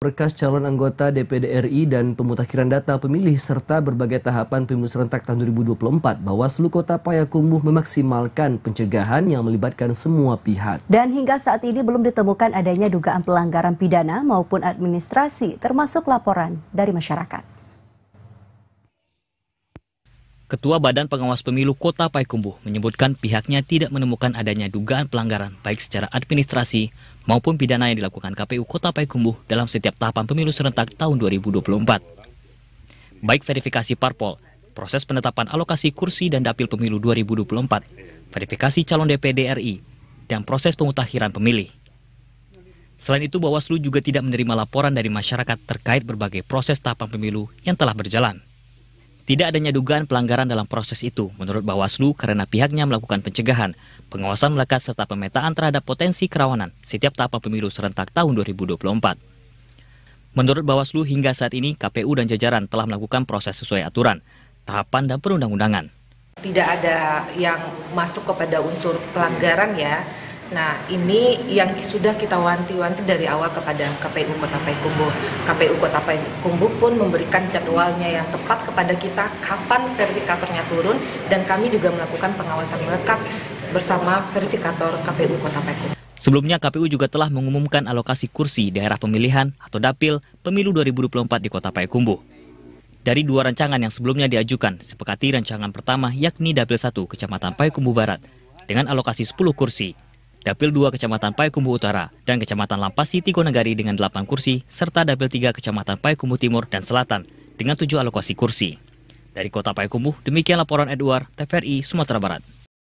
berkas calon anggota DPD RI dan pemutakhiran data pemilih serta berbagai tahapan pemilu serentak tahun 2024, Bawaslu Kota Payakumbuh memaksimalkan pencegahan yang melibatkan semua pihak. Dan hingga saat ini belum ditemukan adanya dugaan pelanggaran pidana maupun administrasi termasuk laporan dari masyarakat. Ketua Badan Pengawas Pemilu Kota Payakumbuh menyebutkan pihaknya tidak menemukan adanya dugaan pelanggaran baik secara administrasi maupun pidana yang dilakukan KPU Kota Payakumbuh dalam setiap tahapan pemilu serentak tahun 2024. Baik verifikasi parpol, proses penetapan alokasi kursi dan dapil pemilu 2024, verifikasi calon DPD RI, dan proses pemutakhiran pemilih. Selain itu, Bawaslu juga tidak menerima laporan dari masyarakat terkait berbagai proses tahapan pemilu yang telah berjalan. Tidak adanya dugaan pelanggaran dalam proses itu menurut Bawaslu karena pihaknya melakukan pencegahan, pengawasan melekat serta pemetaan terhadap potensi kerawanan setiap tahapan pemilu serentak tahun 2024. Menurut Bawaslu hingga saat ini KPU dan jajaran telah melakukan proses sesuai aturan, tahapan dan perundang-undangan. Tidak ada yang masuk kepada unsur pelanggaran ya Nah, ini yang sudah kita wanti-wanti dari awal kepada KPU Kota Payakumbu. KPU Kota Payakumbu pun memberikan jadwalnya yang tepat kepada kita kapan verifikatornya turun dan kami juga melakukan pengawasan lengkap bersama verifikator KPU Kota Payakumbu. Sebelumnya KPU juga telah mengumumkan alokasi kursi daerah pemilihan atau dapil pemilu 2024 di Kota Payakumbu. Dari dua rancangan yang sebelumnya diajukan, sepakati rancangan pertama yakni Dapil 1 Kecamatan Payakumbu Barat dengan alokasi 10 kursi Dapil 2 Kecamatan Payakumbuh Utara dan Kecamatan Lampasi Konegari dengan 8 kursi, serta Dapil 3 Kecamatan Payakumbuh Timur dan Selatan dengan 7 alokasi kursi. Dari Kota Payakumbuh, demikian laporan Edward, TVRI, Sumatera Barat.